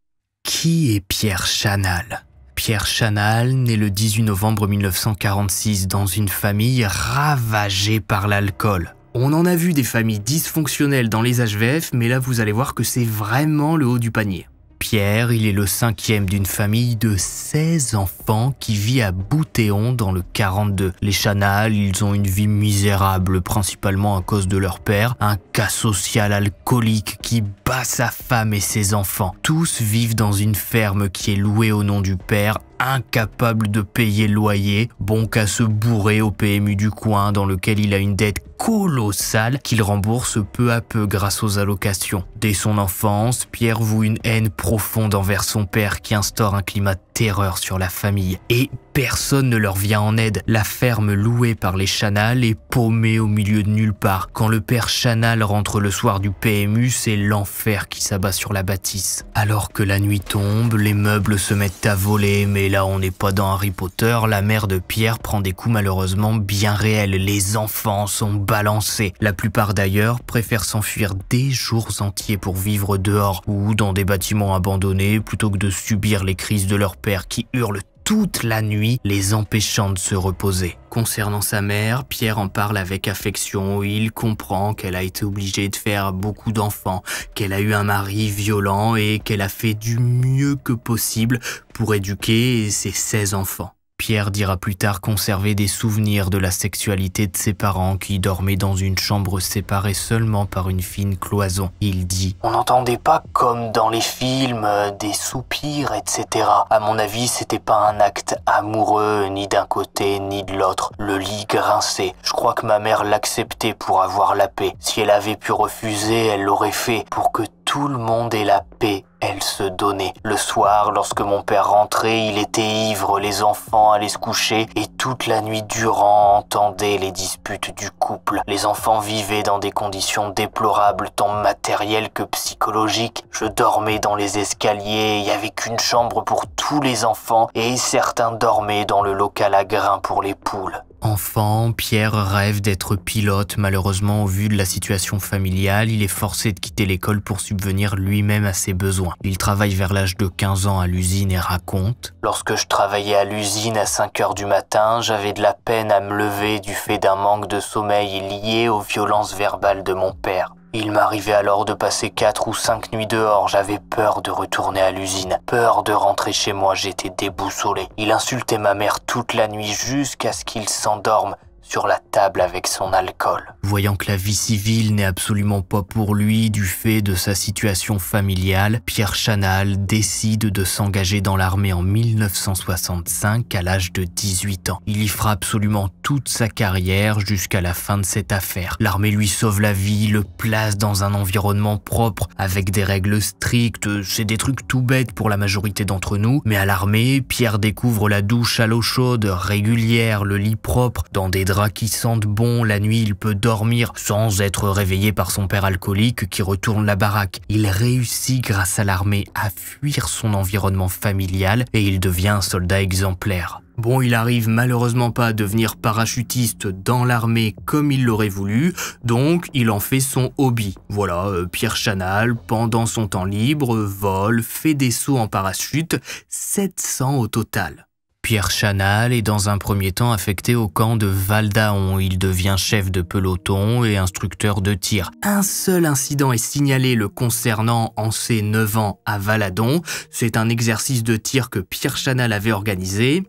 S1: Qui est Pierre Chanal Pierre Chanal, né le 18 novembre 1946 dans une famille ravagée par l'alcool. On en a vu des familles dysfonctionnelles dans les HVF, mais là vous allez voir que c'est vraiment le haut du panier. Pierre, il est le cinquième d'une famille de 16 enfants qui vit à Boutéon dans le 42. Les Chanal, ils ont une vie misérable, principalement à cause de leur père, un cas social alcoolique qui bat sa femme et ses enfants. Tous vivent dans une ferme qui est louée au nom du père, incapable de payer le loyer, bon qu'à se bourrer au PMU du coin dans lequel il a une dette Colossal qu'il rembourse peu à peu grâce aux allocations. Dès son enfance, Pierre voue une haine profonde envers son père qui instaure un climat terreur sur la famille et personne ne leur vient en aide. La ferme louée par les Chanal est paumée au milieu de nulle part. Quand le père Chanal rentre le soir du PMU, c'est l'enfer qui s'abat sur la bâtisse. Alors que la nuit tombe, les meubles se mettent à voler, mais là on n'est pas dans Harry Potter, la mère de Pierre prend des coups malheureusement bien réels. Les enfants sont balancés. La plupart d'ailleurs préfèrent s'enfuir des jours entiers pour vivre dehors ou dans des bâtiments abandonnés plutôt que de subir les crises de leur père qui hurle toute la nuit, les empêchant de se reposer. Concernant sa mère, Pierre en parle avec affection. Il comprend qu'elle a été obligée de faire beaucoup d'enfants, qu'elle a eu un mari violent et qu'elle a fait du mieux que possible pour éduquer ses 16 enfants. Pierre dira plus tard conserver des souvenirs de la sexualité de ses parents qui dormaient dans une chambre séparée seulement par une fine cloison. Il dit On n'entendait pas comme dans les films euh, des soupirs, etc. À mon avis, c'était pas un acte amoureux, ni d'un côté, ni de l'autre. Le lit grinçait. Je crois que ma mère l'acceptait pour avoir la paix. Si elle avait pu refuser, elle l'aurait fait pour que tout le monde et la paix, elle se donnait. Le soir, lorsque mon père rentrait, il était ivre, les enfants allaient se coucher, et toute la nuit durant entendait les disputes du couple. Les enfants vivaient dans des conditions déplorables, tant matérielles que psychologiques. Je dormais dans les escaliers, il n'y avait qu'une chambre pour tous les enfants, et certains dormaient dans le local à grains pour les poules. Enfant, Pierre rêve d'être pilote. Malheureusement, au vu de la situation familiale, il est forcé de quitter l'école pour subvenir lui-même à ses besoins. Il travaille vers l'âge de 15 ans à l'usine et raconte Lorsque je travaillais à l'usine à 5 heures du matin, j'avais de la peine à me lever du fait d'un manque de sommeil lié aux violences verbales de mon père. Il m'arrivait alors de passer quatre ou cinq nuits dehors, j'avais peur de retourner à l'usine, peur de rentrer chez moi, j'étais déboussolé. Il insultait ma mère toute la nuit jusqu'à ce qu'il s'endorme sur la table avec son alcool. Voyant que la vie civile n'est absolument pas pour lui du fait de sa situation familiale, Pierre Chanal décide de s'engager dans l'armée en 1965 à l'âge de 18 ans. Il y fera absolument toute sa carrière jusqu'à la fin de cette affaire. L'armée lui sauve la vie, le place dans un environnement propre avec des règles strictes, c'est des trucs tout bêtes pour la majorité d'entre nous, mais à l'armée, Pierre découvre la douche à l'eau chaude régulière, le lit propre, dans des draps qui sentent bon. La nuit, il peut dormir sans être réveillé par son père alcoolique qui retourne la baraque. Il réussit grâce à l'armée à fuir son environnement familial et il devient un soldat exemplaire. Bon, il arrive malheureusement pas à devenir parachutiste dans l'armée comme il l'aurait voulu, donc il en fait son hobby. Voilà, euh, Pierre Chanal, pendant son temps libre, vole, fait des sauts en parachute, 700 au total. Pierre Chanal est dans un premier temps affecté au camp de Valdaon. Il devient chef de peloton et instructeur de tir. Un seul incident est signalé le concernant en ses 9 ans à Valadon. C'est un exercice de tir que Pierre Chanal avait organisé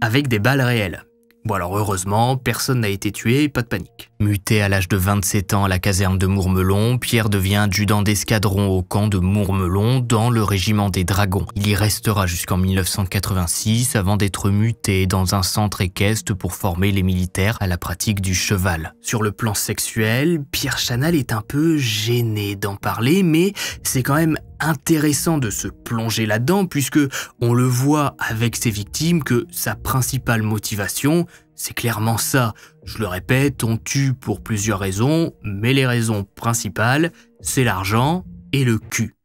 S1: avec des balles réelles. Bon alors heureusement, personne n'a été tué, pas de panique. Muté à l'âge de 27 ans à la caserne de Mourmelon, Pierre devient adjudant d'escadron au camp de Mourmelon dans le régiment des Dragons. Il y restera jusqu'en 1986 avant d'être muté dans un centre équestre pour former les militaires à la pratique du cheval. Sur le plan sexuel, Pierre Chanal est un peu gêné d'en parler, mais c'est quand même intéressant de se plonger là-dedans puisque on le voit avec ses victimes que sa principale motivation, c'est clairement ça. Je le répète, on tue pour plusieurs raisons, mais les raisons principales, c'est l'argent et le cul.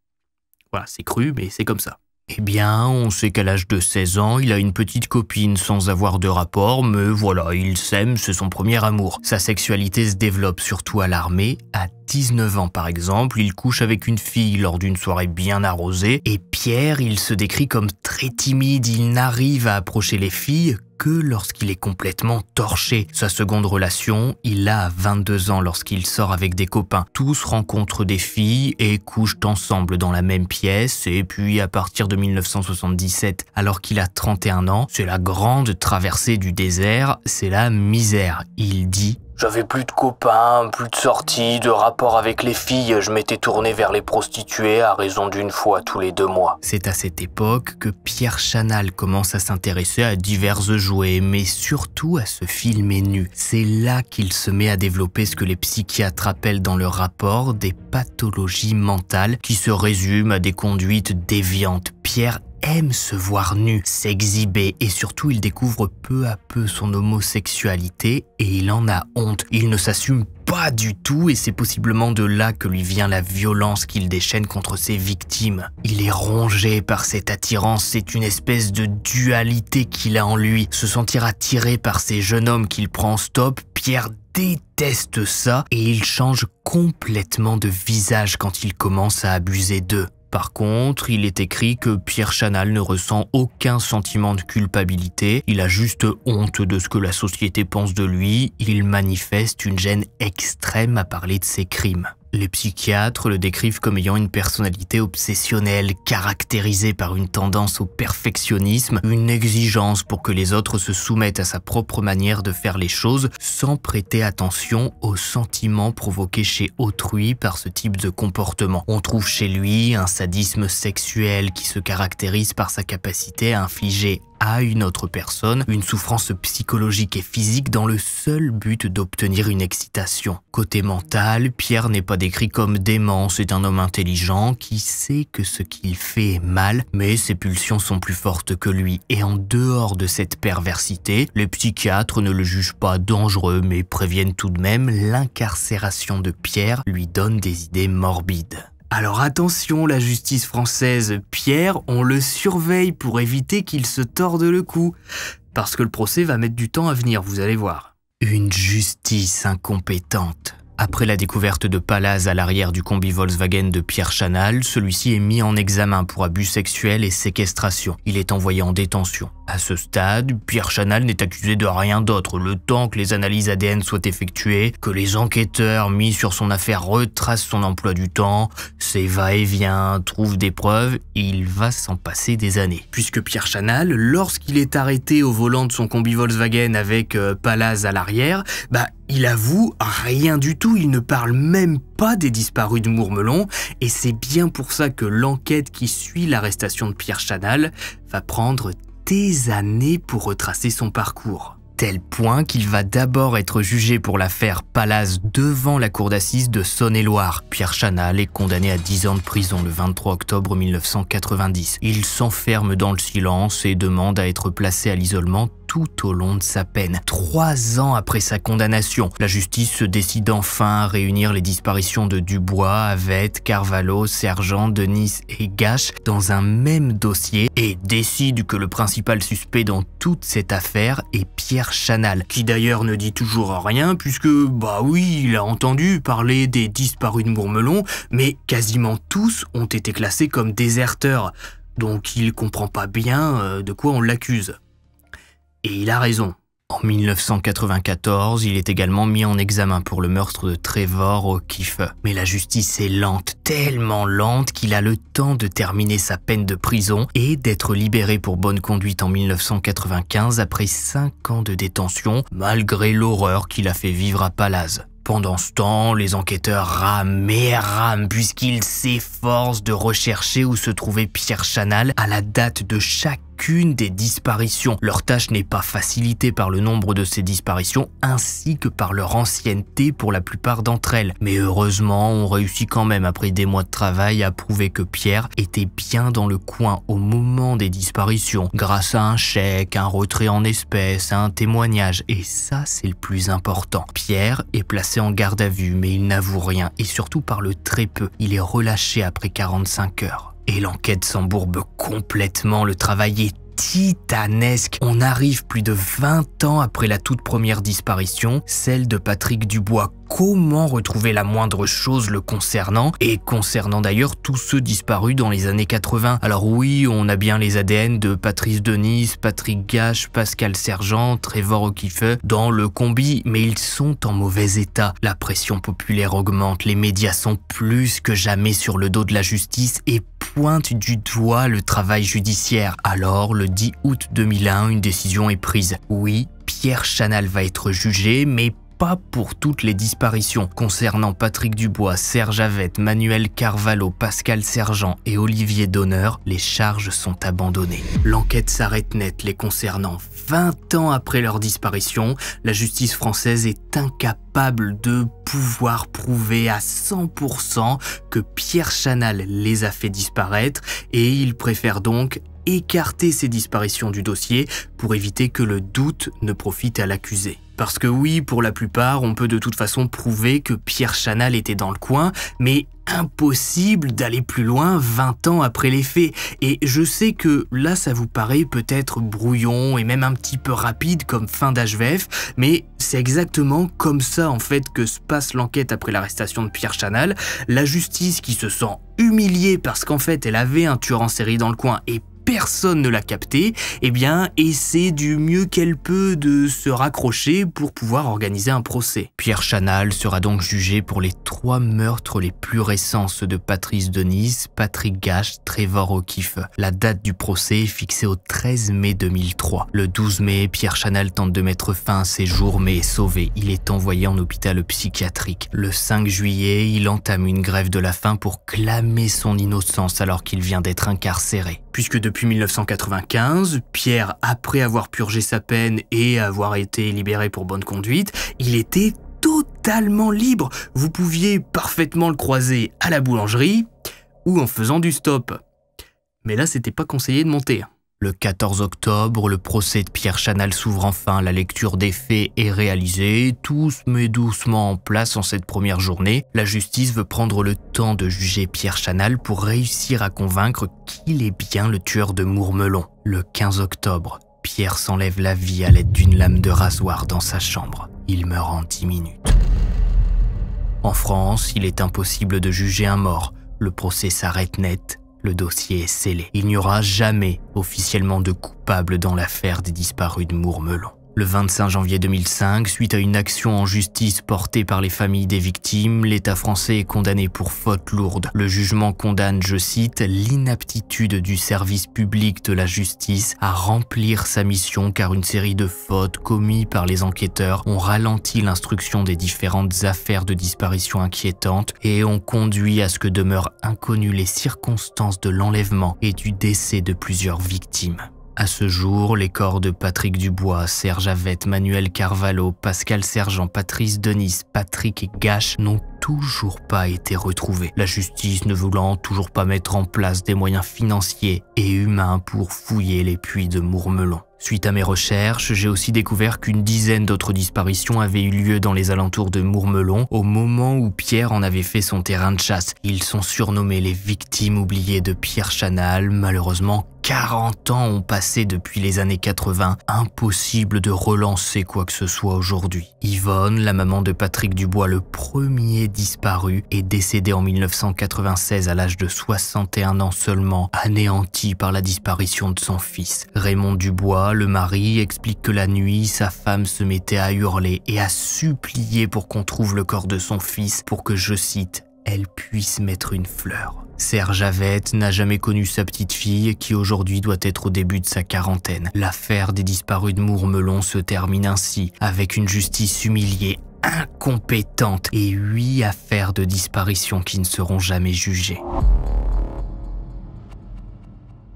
S1: Voilà, c'est cru, mais c'est comme ça. Eh bien, on sait qu'à l'âge de 16 ans, il a une petite copine sans avoir de rapport, mais voilà, il s'aime, c'est son premier amour. Sa sexualité se développe surtout à l'armée. À 19 ans par exemple, il couche avec une fille lors d'une soirée bien arrosée, et Pierre, il se décrit comme très timide, il n'arrive à approcher les filles que lorsqu'il est complètement torché. Sa seconde relation, il a 22 ans lorsqu'il sort avec des copains. Tous rencontrent des filles et couchent ensemble dans la même pièce et puis à partir de 1977, alors qu'il a 31 ans, c'est la grande traversée du désert, c'est la misère. Il dit j'avais plus de copains, plus de sorties, de rapports avec les filles, je m'étais tourné vers les prostituées à raison d'une fois tous les deux mois. C'est à cette époque que Pierre Chanal commence à s'intéresser à diverses jouets, mais surtout à ce film nu. C'est là qu'il se met à développer ce que les psychiatres appellent dans le rapport des pathologies mentales qui se résument à des conduites déviantes. Pierre aime se voir nu, s'exhiber et surtout il découvre peu à peu son homosexualité et il en a honte. Il ne s'assume pas du tout et c'est possiblement de là que lui vient la violence qu'il déchaîne contre ses victimes. Il est rongé par cette attirance, c'est une espèce de dualité qu'il a en lui. Se sentir attiré par ces jeunes hommes qu'il prend en stop, Pierre déteste ça et il change complètement de visage quand il commence à abuser d'eux. Par contre, il est écrit que Pierre Chanal ne ressent aucun sentiment de culpabilité, il a juste honte de ce que la société pense de lui, il manifeste une gêne extrême à parler de ses crimes. Les psychiatres le décrivent comme ayant une personnalité obsessionnelle caractérisée par une tendance au perfectionnisme, une exigence pour que les autres se soumettent à sa propre manière de faire les choses sans prêter attention aux sentiments provoqués chez autrui par ce type de comportement. On trouve chez lui un sadisme sexuel qui se caractérise par sa capacité à infliger à une autre personne une souffrance psychologique et physique dans le seul but d'obtenir une excitation. Côté mental, Pierre n'est pas décrit comme dément, c'est un homme intelligent qui sait que ce qu'il fait est mal, mais ses pulsions sont plus fortes que lui et en dehors de cette perversité, les psychiatres ne le jugent pas dangereux mais préviennent tout de même l'incarcération de Pierre lui donne des idées morbides. Alors attention, la justice française, Pierre, on le surveille pour éviter qu'il se torde le cou, parce que le procès va mettre du temps à venir, vous allez voir. Une justice incompétente. Après la découverte de Palaz à l'arrière du combi Volkswagen de Pierre Chanal, celui-ci est mis en examen pour abus sexuels et séquestration. Il est envoyé en détention. À ce stade, Pierre Chanal n'est accusé de rien d'autre le temps que les analyses ADN soient effectuées, que les enquêteurs mis sur son affaire retracent son emploi du temps, ses va-et-vient, trouve des preuves, il va s'en passer des années. Puisque Pierre Chanal, lorsqu'il est arrêté au volant de son combi Volkswagen avec euh, Pallas à l'arrière, bah il avoue rien du tout, il ne parle même pas des disparus de Mourmelon, et c'est bien pour ça que l'enquête qui suit l'arrestation de Pierre Chanal va prendre des années pour retracer son parcours. Tel point qu'il va d'abord être jugé pour l'affaire Palace devant la cour d'assises de Saône-et-Loire. Pierre Chanal est condamné à 10 ans de prison le 23 octobre 1990. Il s'enferme dans le silence et demande à être placé à l'isolement tout au long de sa peine. Trois ans après sa condamnation, la justice se décide enfin à réunir les disparitions de Dubois, Avette, Carvalho, Sergent, Denis et Gache dans un même dossier et décide que le principal suspect dans toute cette affaire est Pierre Chanal, qui d'ailleurs ne dit toujours rien puisque, bah oui, il a entendu parler des disparus de Mourmelon, mais quasiment tous ont été classés comme déserteurs, donc il comprend pas bien euh, de quoi on l'accuse. Et il a raison. En 1994, il est également mis en examen pour le meurtre de Trevor O'Keefe. Mais la justice est lente, tellement lente qu'il a le temps de terminer sa peine de prison et d'être libéré pour bonne conduite en 1995 après 5 ans de détention, malgré l'horreur qu'il a fait vivre à Palaz. Pendant ce temps, les enquêteurs rament et rament puisqu'ils s'efforcent de rechercher où se trouvait Pierre Chanal à la date de chaque des disparitions. Leur tâche n'est pas facilitée par le nombre de ces disparitions ainsi que par leur ancienneté pour la plupart d'entre elles. Mais heureusement, on réussit quand même après des mois de travail à prouver que Pierre était bien dans le coin au moment des disparitions grâce à un chèque, un retrait en espèces, un témoignage. Et ça, c'est le plus important. Pierre est placé en garde à vue mais il n'avoue rien et surtout par le très peu. Il est relâché après 45 heures. Et l'enquête s'embourbe complètement, le travail est titanesque. On arrive plus de 20 ans après la toute première disparition, celle de Patrick Dubois comment retrouver la moindre chose le concernant, et concernant d'ailleurs tous ceux disparus dans les années 80. Alors oui, on a bien les ADN de Patrice Denis, Patrick Gache, Pascal Sergent, Trevor O'Keefe dans le combi, mais ils sont en mauvais état. La pression populaire augmente, les médias sont plus que jamais sur le dos de la justice et pointe du doigt le travail judiciaire. Alors, le 10 août 2001, une décision est prise. Oui, Pierre Chanal va être jugé, mais pas pour toutes les disparitions concernant Patrick Dubois, Serge Avette, Manuel Carvalho, Pascal Sergent et Olivier Donneur, les charges sont abandonnées. L'enquête s'arrête net les concernant. 20 ans après leur disparition, la justice française est incapable de pouvoir prouver à 100% que Pierre Chanal les a fait disparaître et il préfère donc écarter ces disparitions du dossier pour éviter que le doute ne profite à l'accusé. Parce que oui, pour la plupart, on peut de toute façon prouver que Pierre Chanal était dans le coin, mais impossible d'aller plus loin 20 ans après les faits. Et je sais que là, ça vous paraît peut-être brouillon et même un petit peu rapide comme fin d'HVF, mais c'est exactement comme ça en fait que se passe l'enquête après l'arrestation de Pierre Chanal. La justice qui se sent humiliée parce qu'en fait elle avait un tueur en série dans le coin et personne ne l'a capté, eh bien, essaie du mieux qu'elle peut de se raccrocher pour pouvoir organiser un procès. Pierre Chanal sera donc jugé pour les trois meurtres les plus récents, ceux de Patrice Denise, Patrick Gache, Trevor O'Keeffe. La date du procès est fixée au 13 mai 2003. Le 12 mai, Pierre Chanal tente de mettre fin à ses jours, mais est sauvé. Il est envoyé en hôpital psychiatrique. Le 5 juillet, il entame une grève de la faim pour clamer son innocence alors qu'il vient d'être incarcéré puisque depuis 1995, Pierre, après avoir purgé sa peine et avoir été libéré pour bonne conduite, il était totalement libre. Vous pouviez parfaitement le croiser à la boulangerie ou en faisant du stop. Mais là, c'était pas conseillé de monter. Hein. Le 14 octobre, le procès de Pierre Chanal s'ouvre enfin, la lecture des faits est réalisée, tout se met doucement en place en cette première journée. La justice veut prendre le temps de juger Pierre Chanal pour réussir à convaincre qu'il est bien le tueur de Mourmelon. Le 15 octobre, Pierre s'enlève la vie à l'aide d'une lame de rasoir dans sa chambre. Il meurt en 10 minutes. En France, il est impossible de juger un mort. Le procès s'arrête net le dossier est scellé. Il n'y aura jamais officiellement de coupable dans l'affaire des disparus de Mourmelon. Le 25 janvier 2005, suite à une action en justice portée par les familles des victimes, l'État français est condamné pour faute lourde. Le jugement condamne, je cite, l'inaptitude du service public de la justice à remplir sa mission car une série de fautes commises par les enquêteurs ont ralenti l'instruction des différentes affaires de disparition inquiétantes et ont conduit à ce que demeurent inconnues les circonstances de l'enlèvement et du décès de plusieurs victimes. À ce jour, les corps de Patrick Dubois, Serge Avette, Manuel Carvalho, Pascal Sergent, Patrice Denis, Patrick et Gache n'ont toujours pas été retrouvés, la justice ne voulant toujours pas mettre en place des moyens financiers et humains pour fouiller les puits de Mourmelon. Suite à mes recherches, j'ai aussi découvert qu'une dizaine d'autres disparitions avaient eu lieu dans les alentours de Mourmelon au moment où Pierre en avait fait son terrain de chasse. Ils sont surnommés les victimes oubliées de Pierre Chanal, malheureusement 40 ans ont passé depuis les années 80, impossible de relancer quoi que ce soit aujourd'hui. Yvonne, la maman de Patrick Dubois, le premier disparu, est décédée en 1996 à l'âge de 61 ans seulement, anéantie par la disparition de son fils. Raymond Dubois, le mari, explique que la nuit, sa femme se mettait à hurler et à supplier pour qu'on trouve le corps de son fils pour que, je cite, elle puisse mettre une fleur. Serge Avette n'a jamais connu sa petite fille qui aujourd'hui doit être au début de sa quarantaine. L'affaire des disparus de Mourmelon se termine ainsi, avec une justice humiliée, incompétente et huit affaires de disparition qui ne seront jamais jugées.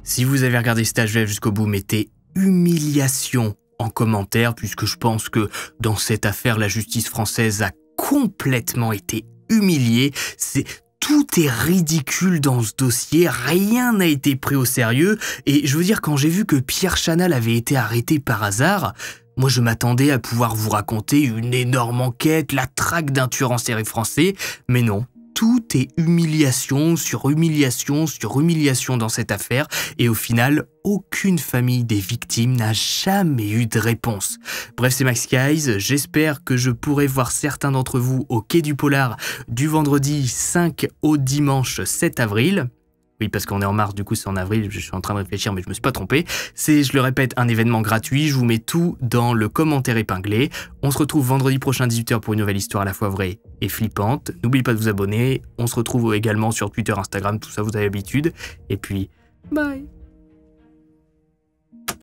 S1: Si vous avez regardé stage jusqu'au bout, mettez humiliation en commentaire puisque je pense que dans cette affaire, la justice française a complètement été humiliée. C'est tout est ridicule dans ce dossier, rien n'a été pris au sérieux, et je veux dire quand j'ai vu que Pierre Chanal avait été arrêté par hasard, moi je m'attendais à pouvoir vous raconter une énorme enquête, la traque d'un tueur en série français, mais non, tout est humiliation sur humiliation sur humiliation dans cette affaire et au final, aucune famille des victimes n'a jamais eu de réponse. Bref, c'est Max Guys, j'espère que je pourrai voir certains d'entre vous au Quai du Polar du vendredi 5 au dimanche 7 avril parce qu'on est en mars, du coup c'est en avril, je suis en train de réfléchir, mais je me suis pas trompé. C'est, je le répète, un événement gratuit, je vous mets tout dans le commentaire épinglé. On se retrouve vendredi prochain 18h pour une nouvelle histoire à la fois vraie et flippante. N'oubliez pas de vous abonner, on se retrouve également sur Twitter, Instagram, tout ça vous avez l'habitude. Et puis, bye